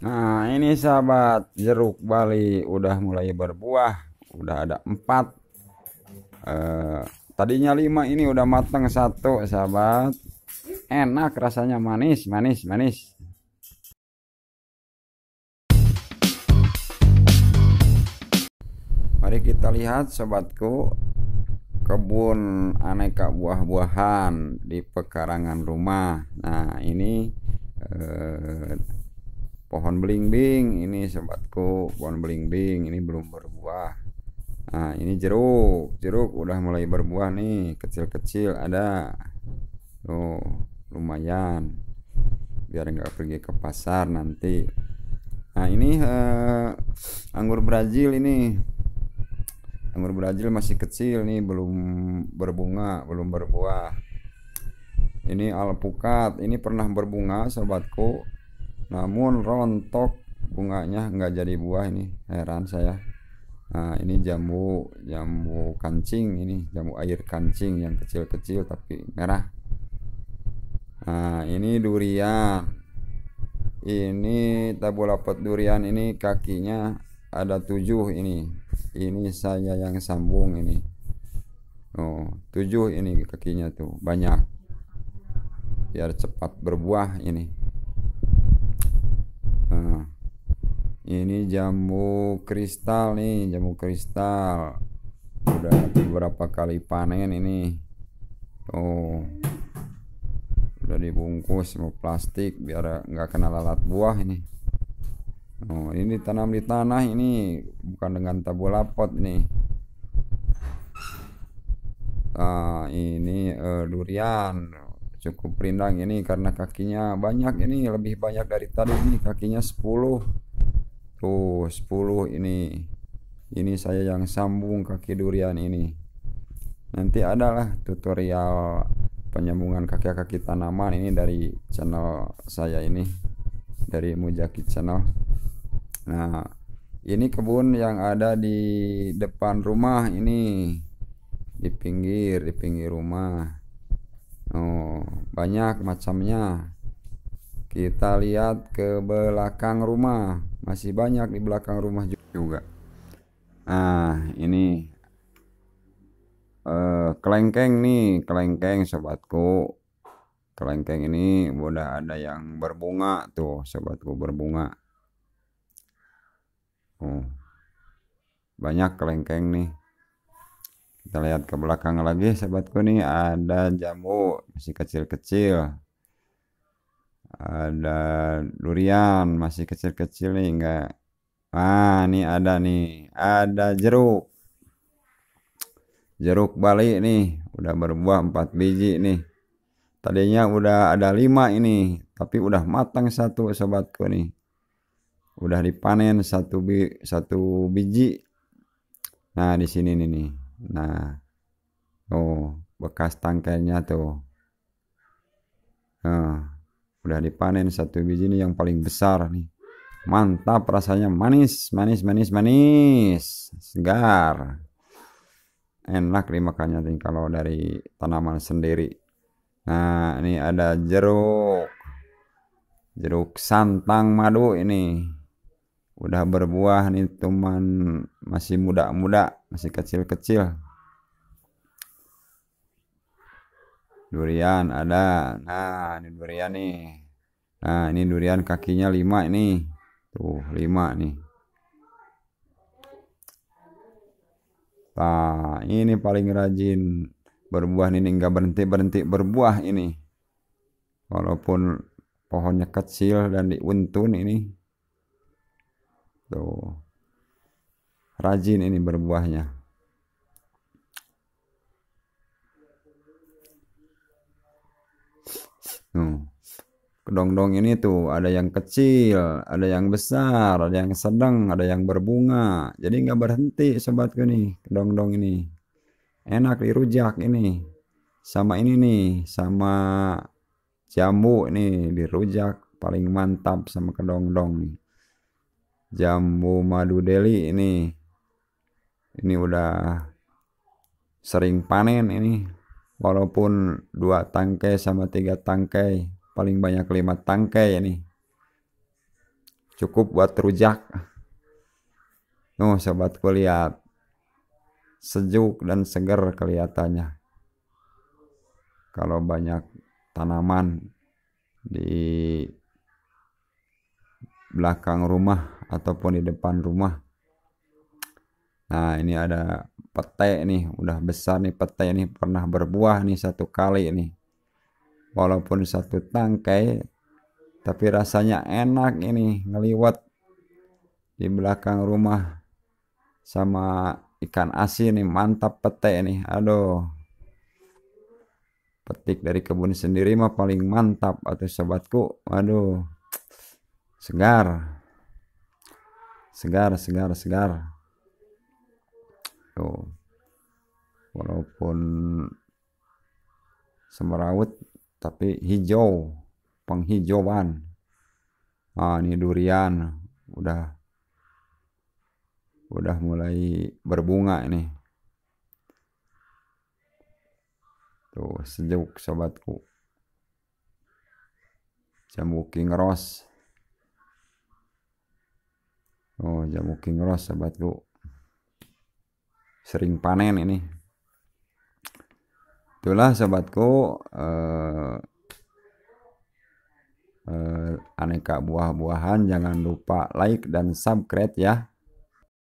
Nah ini sahabat jeruk Bali udah mulai berbuah udah ada empat eh, tadinya lima ini udah mateng satu sahabat enak rasanya manis manis manis Mari kita lihat sobatku kebun aneka buah-buahan di pekarangan rumah nah ini eh, pohon belimbing ini sobatku pohon belimbing ini belum berbuah nah ini jeruk jeruk udah mulai berbuah nih kecil-kecil ada tuh lumayan biar enggak pergi ke pasar nanti nah ini uh, anggur Brazil ini anggur Brazil masih kecil nih belum berbunga belum berbuah ini alpukat ini pernah berbunga sobatku namun rontok bunganya nggak jadi buah ini heran saya nah ini jambu jambu kancing ini jambu air kancing yang kecil-kecil tapi merah nah ini durian ini tabu lapet durian ini kakinya ada tujuh ini ini saya yang sambung ini oh tujuh ini kakinya tuh banyak biar cepat berbuah ini ini jambu kristal nih jambu kristal udah beberapa kali panen ini oh udah dibungkus mau plastik biar nggak kena lalat buah ini oh ini tanam di tanah ini bukan dengan tabu lapot nih nah ini uh, durian cukup rindang ini karena kakinya banyak ini lebih banyak dari tadi ini kakinya 10 Tuh, 10 ini. Ini saya yang sambung kaki durian ini. Nanti adalah tutorial penyambungan kaki-kaki tanaman ini dari channel saya ini dari Mujaki channel. Nah, ini kebun yang ada di depan rumah ini di pinggir di pinggir rumah. Oh, banyak macamnya. Kita lihat ke belakang rumah. Masih banyak di belakang rumah juga. Nah, ini uh, kelengkeng nih, kelengkeng sobatku. Kelengkeng ini udah ada yang berbunga tuh, sobatku berbunga. Oh. Banyak kelengkeng nih. Kita lihat ke belakang lagi sobatku nih ada jamu masih kecil-kecil. Eh, ada durian masih kecil-kecil nih enggak ah ini ada nih ada jeruk jeruk Bali nih udah berbuah empat biji nih tadinya udah ada lima ini tapi udah matang satu sobatku nih udah dipanen satu bi satu biji nah di sini nih nih nah oh bekas tangkainya tuh nah udah dipanen satu biji ini yang paling besar nih mantap rasanya manis manis manis manis segar enak dimakannya nih kalau dari tanaman sendiri nah ini ada jeruk jeruk santang madu ini udah berbuah nih cuman masih muda-muda masih kecil-kecil Durian ada. Nah, ini durian nih. Nah, ini durian kakinya lima ini. Tuh, lima nih. Nah, ini paling rajin berbuah ini nggak berhenti berhenti berbuah ini. Walaupun pohonnya kecil dan diuntun ini. Tuh. Rajin ini berbuahnya. Tuh. Kedong-dong ini tuh ada yang kecil, ada yang besar, ada yang sedang, ada yang berbunga. Jadi nggak berhenti sobatku nih kedong-dong ini. Enak dirujak ini. Sama ini nih, sama jambu nih dirujak paling mantap sama kedong-dong nih. Jambu madu deli ini. Ini udah sering panen ini walaupun dua tangkai sama tiga tangkai paling banyak lima tangkai ini cukup buat rujak Nuh sobatku lihat sejuk dan segar kelihatannya kalau banyak tanaman di belakang rumah ataupun di depan rumah nah ini ada petai nih udah besar nih petai ini pernah berbuah nih satu kali nih walaupun satu tangkai tapi rasanya enak ini ngeliwat di belakang rumah sama ikan asin nih mantap petai nih aduh petik dari kebun sendiri mah paling mantap atau sobatku aduh segar segar segar segar itu walaupun semerawut tapi hijau penghijauan ah ini durian udah udah mulai berbunga ini tuh sejuk sobatku jamu king rose oh jamu king rose sobatku sering panen ini itulah sobatku eh, eh, aneka buah-buahan jangan lupa like dan subscribe ya